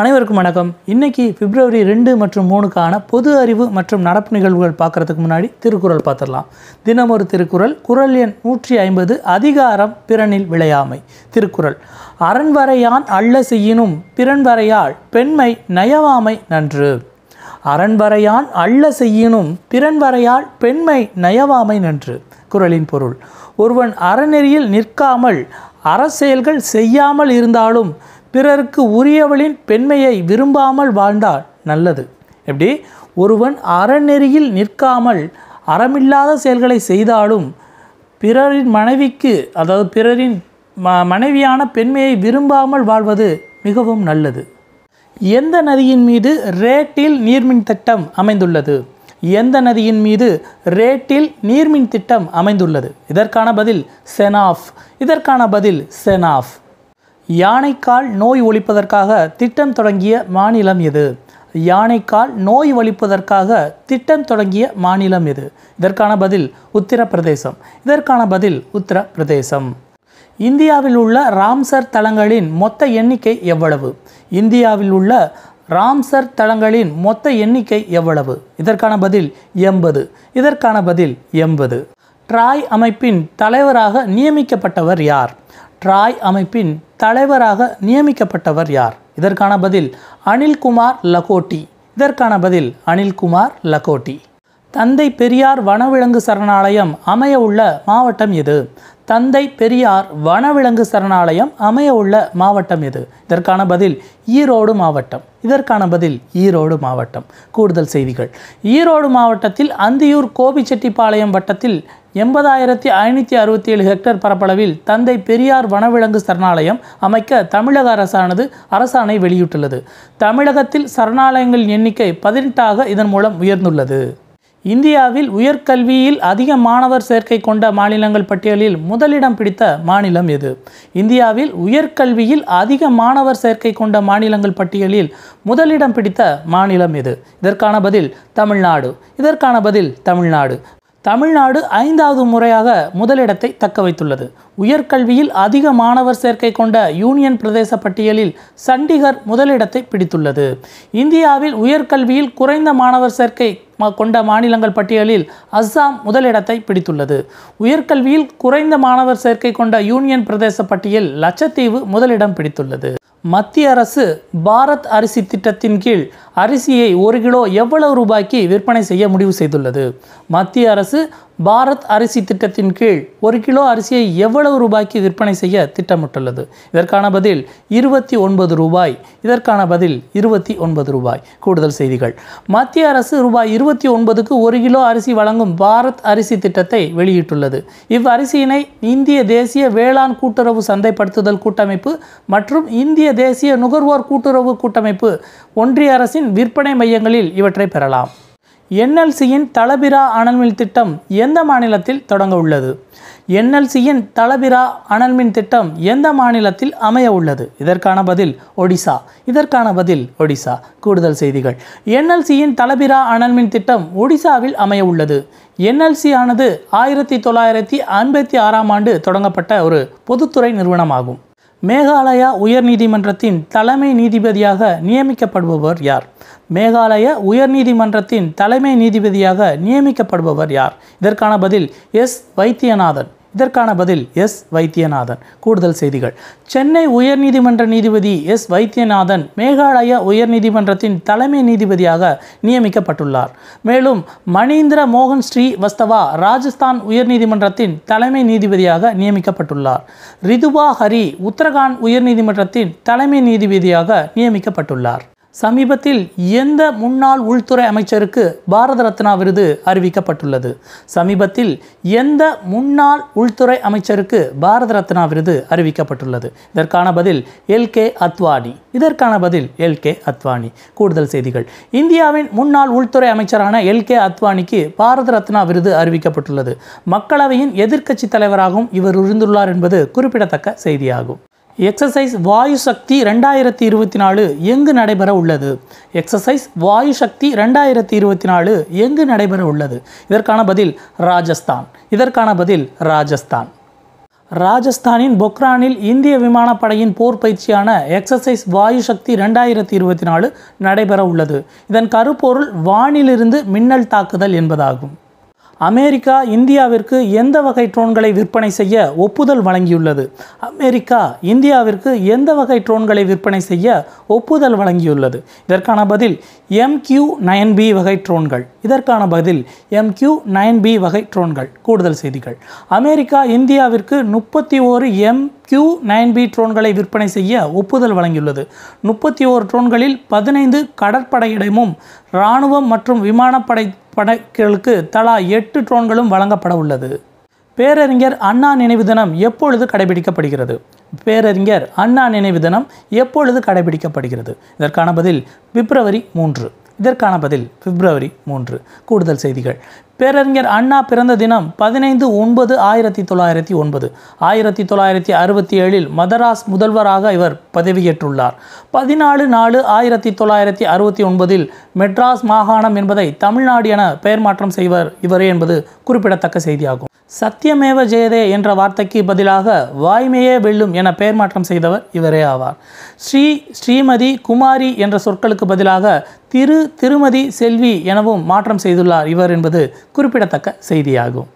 அனைவருக்கும் வணக்கம் இன்னைக்கு பிப்ரவரி ரெண்டு மற்றும் மூணுக்கான பொது அறிவு மற்றும் நடப்பு நிகழ்வுகள் பார்க்குறதுக்கு முன்னாடி திருக்குறள் பார்த்துடலாம் தினம் ஒரு திருக்குறள் குரல் எண் நூற்றி ஐம்பது அதிகாரம் பிறனில் விளையாமை திருக்குறள் அரண் வரையான் அல்ல செய்யினும் பிறன் வரையால் பெண்மை நயவாமை நன்று அரண் வரையான் அல்ல செய்யினும் பிறன் வரையால் பெண்மை நயவாமை நன்று குரலின் பொருள் ஒருவன் அறநெறியில் நிற்காமல் அரசியல்கள் செய்யாமல் இருந்தாலும் பிறருக்கு உரியவளின் பெண்மையை விரும்பாமல் வாழ்ந்தால் நல்லது எப்படி ஒருவன் அறநெறியில் நிற்காமல் அறமில்லாத செயல்களை செய்தாலும் பிறரின் மனைவிக்கு அதாவது பிறரின் ம மனைவியான பெண்மையை விரும்பாமல் வாழ்வது மிகவும் நல்லது எந்த நதியின் மீது ரேட்டில் நீர்மின் திட்டம் அமைந்துள்ளது எந்த நதியின் மீது ரேட்டில் நீர்மின் திட்டம் அமைந்துள்ளது இதற்கான பதில் செனாஃப் இதற்கான பதில் செனாஃப் யானைக்கால் நோய் ஒழிப்பதற்காக திட்டம் தொடங்கிய மாநிலம் எது யானைக்கால் நோய் ஒழிப்பதற்காக திட்டம் தொடங்கிய மாநிலம் எது இதற்கான பதில் உத்தரப்பிரதேசம் இதற்கான பதில் உத்தரப்பிரதேசம் இந்தியாவில் உள்ள ராம்சர் தளங்களின் மொத்த எண்ணிக்கை எவ்வளவு இந்தியாவில் உள்ள ராம்சர் தளங்களின் மொத்த எண்ணிக்கை எவ்வளவு இதற்கான பதில் எண்பது இதற்கான பதில் எண்பது ட்ராய் அமைப்பின் தலைவராக நியமிக்கப்பட்டவர் யார் ட்ராய் அமைப்பின் தலைவராக நியமிக்கப்பட்டவர் யார் இதற்கான பதில் அனில்குமார் லகோட்டி இதற்கான பதில் அனில்குமார் லகோட்டி தந்தை பெரியார் வனவிலங்கு சரணாலயம் அமைய உள்ள மாவட்டம் எது தந்தை பெரியார் வனவிலங்கு சரணாலயம் அமைய உள்ள மாவட்டம் எது இதற்கான பதில் ஈரோடு மாவட்டம் இதற்கான பதில் ஈரோடு மாவட்டம் கூடுதல் செய்திகள் ஈரோடு மாவட்டத்தில் அந்தியூர் கோபிச்செட்டிப்பாளையம் வட்டத்தில் எண்பதாயிரத்தி ஐநூற்றி அறுபத்தி ஏழு ஹெக்டேர் பரப்பளவில் தந்தை பெரியார் வனவிலங்கு சரணாலயம் அமைக்க தமிழக அரசானது அரசாணை வெளியிட்டுள்ளது தமிழகத்தில் சரணாலயங்களின் எண்ணிக்கை பதினெட்டாக இதன் மூலம் உயர்ந்துள்ளது இந்தியாவில் உயர்கல்வியில் அதிக மாணவர் சேர்க்கை கொண்ட மாநிலங்கள் பட்டியலில் முதலிடம் பிடித்த மாநிலம் எது இந்தியாவில் உயர்கல்வியில் அதிக மாணவர் சேர்க்கை கொண்ட மாநிலங்கள் பட்டியலில் முதலிடம் பிடித்த மாநிலம் எது இதற்கான பதில் தமிழ்நாடு இதற்கான பதில் தமிழ்நாடு தமிழ்நாடு ஐந்தாவது முறையாக முதலிடத்தை தக்க வைத்துள்ளது உயர்கல்வியில் அதிக மாணவர் சேர்க்கை கொண்ட யூனியன் பிரதேச பட்டியலில் சண்டிகர் முதலிடத்தை பிடித்துள்ளது இந்தியாவில் உயர்கல்வியில் குறைந்த மாணவர் சேர்க்கை கொண்ட மாநிலங்கள் பட்டியலில் அஸ்ஸாம் முதலிடத்தை பிடித்துள்ளது உயர்கல்வியில் குறைந்த மாணவர் சேர்க்கை கொண்ட யூனியன் பிரதேச பட்டியல் லட்சத்தீவு முதலிடம் பிடித்துள்ளது மத்திய அரசு பாரத் அரிசி திட்டத்தின் கீழ் அரிசியை ஒரு கிலோ எவ்வளவு ரூபாய்க்கு விற்பனை செய்ய முடிவு செய்துள்ளது மத்திய அரசு பாரத் அரிசி திட்டத்தின் கீழ் ஒரு கிலோ அரிசியை எவ்வளவு ரூபாய்க்கு விற்பனை செய்ய திட்டமிட்டுள்ளது இதற்கான பதில் இருபத்தி ஒன்பது ரூபாய் இதற்கான பதில் இருபத்தி ஒன்பது ரூபாய் கூடுதல் செய்திகள் மத்திய அரசு ரூபாய் இருபத்தி ஒன்பதுக்கு ஒரு கிலோ அரிசி வழங்கும் பாரத் அரிசி திட்டத்தை வெளியிட்டுள்ளது இவ் அரிசியினை இந்திய தேசிய வேளாண் கூட்டுறவு சந்தைப்படுத்துதல் கூட்டமைப்பு மற்றும் இந்திய தேசிய நுகர்வோர் கூட்டுறவு கூட்டமைப்பு ஒன்றிய அரசின் விற்பனை மையங்களில் இவற்றை பெறலாம் என்எல்சியின் தலபிரா அனல்மின் திட்டம் எந்த மாநிலத்தில் தொடங்க உள்ளது என்எல்சியின் தலபிரா அனல்மின் திட்டம் எந்த மாநிலத்தில் அமைய உள்ளது இதற்கான பதில் ஒடிசா இதற்கான பதில் ஒடிசா கூடுதல் செய்திகள் என்எல்சியின் தலபிரா அனல்மின் திட்டம் ஒடிசாவில் அமைய உள்ளது என்எல்சி ஆனது ஆயிரத்தி தொள்ளாயிரத்தி ஐம்பத்தி ஆறாம் ஆண்டு தொடங்கப்பட்ட ஒரு பொதுத்துறை நிறுவனமாகும் மேகாலயா உயர்நீதிமன்றத்தின் தலைமை நீதிபதியாக நியமிக்கப்படுபவர் யார் மேகாலய உயர்நீதிமன்றத்தின் தலைமை நீதிபதியாக நியமிக்கப்படுபவர் யார் இதற்கான பதில் எஸ் வைத்தியநாதன் இதற்கான பதில் எஸ் வைத்தியநாதன் கூடுதல் செய்திகள் சென்னை உயர்நீதிமன்ற நீதிபதி எஸ் வைத்தியநாதன் மேகாலயா உயர்நீதிமன்றத்தின் தலைமை நீதிபதியாக நியமிக்கப்பட்டுள்ளார் மேலும் மணீந்திர மோகன் ஸ்ரீ வஸ்தவா ராஜஸ்தான் உயர்நீதிமன்றத்தின் தலைமை நீதிபதியாக நியமிக்கப்பட்டுள்ளார் ரிதுவா ஹரி உத்தரகாண்ட் உயர்நீதிமன்றத்தின் தலைமை நீதிபதியாக நியமிக்கப்பட்டுள்ளார் சமீபத்தில் எந்த முன்னாள் உள்துறை அமைச்சருக்கு பாரத ரத்னா விருது அறிவிக்கப்பட்டுள்ளது சமீபத்தில் எந்த முன்னாள் உள்துறை அமைச்சருக்கு பாரத ரத்னா விருது அறிவிக்கப்பட்டுள்ளது இதற்கான பதில் எல் கே அத்வானி இதற்கான பதில் எல் கே அத்வானி கூடுதல் செய்திகள் இந்தியாவின் முன்னாள் உள்துறை அமைச்சரான எல் கே அத்வானிக்கு பாரத ரத்னா விருது அறிவிக்கப்பட்டுள்ளது மக்களவையின் எதிர்க்கட்சி தலைவராகவும் இவர் இருந்துள்ளார் என்பது குறிப்பிடத்தக்க செய்தியாகும் எக்ஸசைஸ் வாயு சக்தி ரெண்டாயிரத்தி இருபத்தி நாலு எங்கு நடைபெற உள்ளது எக்ஸசைஸ் வாயு சக்தி ரெண்டாயிரத்தி இருபத்தி நாலு எங்கு நடைபெற உள்ளது இதற்கான பதில் ராஜஸ்தான் இதற்கான பதில் ராஜஸ்தான் ராஜஸ்தானின் பொக்ரானில் இந்திய விமானப்படையின் போர் பயிற்சியான எக்ஸசைஸ் வாயு சக்தி ரெண்டாயிரத்தி இருபத்தி நாலு நடைபெற உள்ளது இதன் கருப்பொருள் வானிலிருந்து மின்னல் தாக்குதல் என்பதாகும் அமெரிக்கா இந்தியாவிற்கு எந்த வகை ட்ரோன்களை விற்பனை செய்ய ஒப்புதல் வழங்கியுள்ளது அமெரிக்கா இந்தியாவிற்கு எந்த வகை ட்ரோன்களை விற்பனை செய்ய ஒப்புதல் வழங்கியுள்ளது இதற்கான பதில் எம்கியூ நயன் பி வகை ட்ரோன்கள் இதற்கான பதில் எம் கியூ நயன் பி வகை ட்ரோன்கள் கூடுதல் செய்திகள் அமெரிக்கா இந்தியாவிற்கு முப்பத்தி ஓரு எம் கியூ நைன் பி ட்ரோன்களை விற்பனை செய்ய ஒப்புதல் வழங்கியுள்ளது முப்பத்தி ஓரு ட்ரோன்களில் பதினைந்து கடற்படையிடமும் இராணுவம் மற்றும் விமானப்படை படைகளுக்கு தலா எட்டு ட்ரோன்களும் வழங்கப்பட உள்ளது பேரறிஞர் அண்ணா நினைவு தினம் எப்பொழுது கடைபிடிக்கப்படுகிறது பேரறிஞர் அண்ணா நினைவு தினம் எப்பொழுது கடைபிடிக்கப்படுகிறது இதற்கான பதில் பிப்ரவரி மூன்று இதற்கான பதில் பிப்ரவரி மூன்று கூடுதல் செய்திகள் பேரறிஞர் அண்ணா பிறந்த தினம் பதினைந்து ஒன்பது ஆயிரத்தி தொள்ளாயிரத்தி ஒன்பது ஆயிரத்தி தொள்ளாயிரத்தி அறுபத்தி ஏழில் மதராஸ் முதல்வராக இவர் பதவியேற்றுள்ளார் பதினாலு நாலு ஆயிரத்தி தொள்ளாயிரத்தி அறுபத்தி ஒன்பதில் மெட்ராஸ் மாகாணம் என்பதை தமிழ்நாடு என பெயர் மாற்றம் செய்வர் இவரே என்பது குறிப்பிடத்தக்க செய்தியாகும் சத்தியமேவ ஜெயதே என்ற வார்த்தைக்கு பதிலாக வாய்மையே வெல்லும் என பெயர் மாற்றம் செய்தவர் இவரே ஆவார் ஸ்ரீ ஸ்ரீமதி குமாரி என்ற சொற்களுக்கு பதிலாக திரு திருமதி செல்வி எனவும் மாற்றம் செய்துள்ளார் இவர் என்பது குறிப்பிடத்தக்க செய்தியாகும்